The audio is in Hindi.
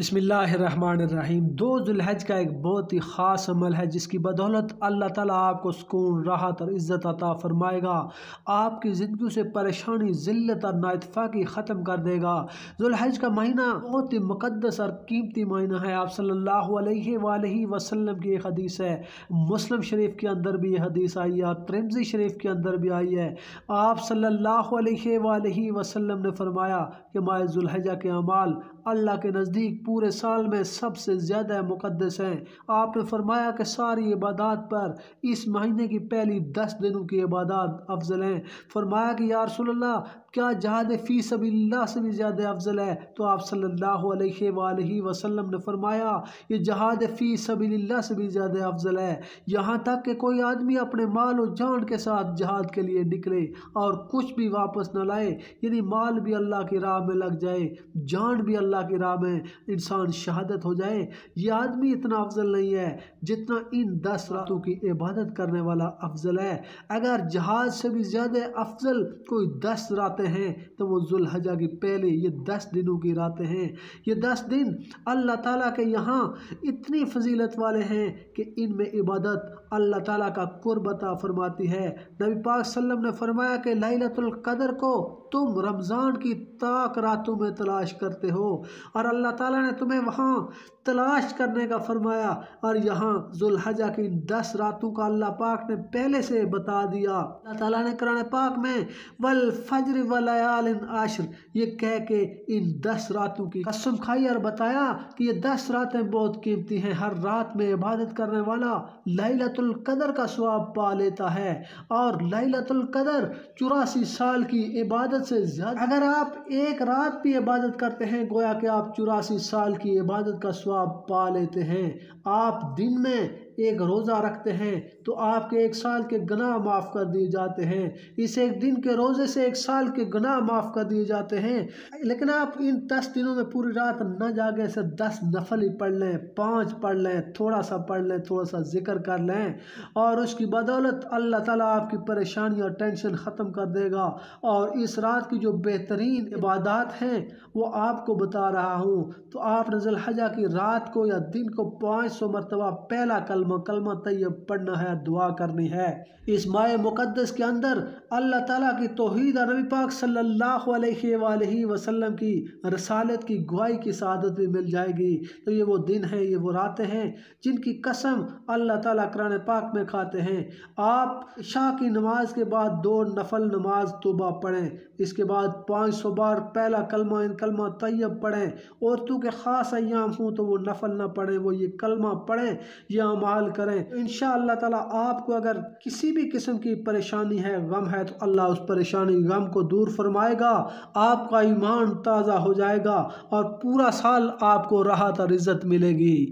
बसमीम दो जुलहज का एक बहुत ही ख़ास अमल है जिसकी बदौलत अल्लाह ताला आपको सुकून राहत और इज़्ज़त अता फ़रमाएगा आपकी ज़िंदगी से परेशानी ज़िलत और नाइतफाक़ी ख़त्म कर देगा जुलहज का महीना बहुत ही मुकदस और कीमती महीना है आप सल्लल्लाहु अलैहि वसल्लम की एक हदीस है मुस्लिम शरीफ के अंदर भी यह हदीस आई है त्रिमजी शरीफ के अंदर भी आई है आप सल्लल्लाहु अलैहि वसल्लम ने फरमाया कि माए जुल्हजा के अमाल अल्लाह के नज़दीक पूरे साल में सबसे ज़्यादा मुकदस है आपने फरमाया कि सारी इबादत पर इस महीने की पहली दस दिनों की इबादत अफजल हैं फरमाया कि यार सल्ला क्या जहाद फ़ी सबील्ला से भी ज़्यादा अफजल है तो आप सल्लल्लाहु वसलम ने फरमाया ये जहाद फ़ी सबील्ला से भी ज़्यादा अफजल है यहाँ तक कि कोई आदमी अपने माल और जान के साथ जहाद के लिए निकले और कुछ भी वापस न लाए यदि माल भी अल्लाह की राह में लग जाए जान भी अल्लाह की राह में इंसान शहादत हो जाए यह आदमी इतना अफजल नहीं है जितना इन दस रातों की इबादत करने वाला अफजल है अगर जहाज से भी ज़्यादा अफजल कोई दस रातें हैं तो वो जुल्हजा की पहले ये दस दिनों की रातें हैं ये दस दिन अल्लाह ताला के यहाँ इतनी फजीलत वाले हैं कि इनमें इबादत अल्लाह ताला का कुर्बता फरमाती है नबी पाक सल्लम ने फरमाया कि लैलतुल्कदर को तुम रमज़ान की ताक रातों में तलाश करते हो और अल्लाह ताला ने तुम्हें वहाँ तलाश करने का फरमाया और यहाँ जुल्हजा की दस रातों का अल्लाह पाक ने पहले से बता दिया अल्लाह ताला ने कुरान पाक में वल फजर वलयाल आशर ये कह के इन दस रातों की कसम खाई और बताया कि ये दस रातें बहुत कीमती हैं हर रात में इबादत करने वाला लहलतुल कदर का स्वाब पा लेता है और लहलतुल कदर चौरासी साल की इबादत से ज़्यादा अगर आप एक रात भी इबादत करते हैं गोया कि आप चौरासी साल साल की इबादत का स्वाब पा लेते हैं आप दिन में एक रोज़ा रखते हैं तो आपके एक साल के गनाह माफ़ कर दिए जाते हैं इस एक दिन के रोज़े से एक साल के गनाह माफ़ कर दिए जाते हैं लेकिन आप इन दस दिनों में पूरी रात न जागे से दस नफल ही पढ़ लें पाँच पढ़ लें थोड़ा सा पढ़ लें थोड़ा सा जिक्र कर लें और उसकी बदौलत अल्लाह ताला आपकी परेशानी और टेंशन ख़त्म कर देगा और इस रात की जो बेहतरीन इबादत हैं वो आपको बता रहा हूँ तो आप रजल हजा की रात को या दिन को पाँच सौ मरतबा पहला कलमा कलमा तैयब पढ़ना है दुआ करनी है इस माय मुकदस के अंदर अल्लाह ताला की तोहद नबी पाक सल्लल्लाहु अलैहि वसल्लम की रसालत की गुआई की शहादत भी मिल जाएगी तो ये वो दिन है ये वो रातें हैं जिनकी कसम अल्लाह ताला कुरान पाक में खाते हैं आप शाह की नमाज के बाद दो नफल नमाज तोबा पढ़ें इसके बाद पाँच सौ बार पहला कलमा इन कलमा तैयब पढ़ें औरतों के ख़ास अयाम हों तो वो नफल ना पढ़ें वो ये कलमा पढ़ें ये अमाल करें इन ताला आपको अगर किसी भी किस्म की परेशानी है गम है तो अल्लाह उस परेशानी गम को दूर फरमाएगा आपका ईमान ताज़ा हो जाएगा और पूरा साल आपको राहत और इज़्ज़त मिलेगी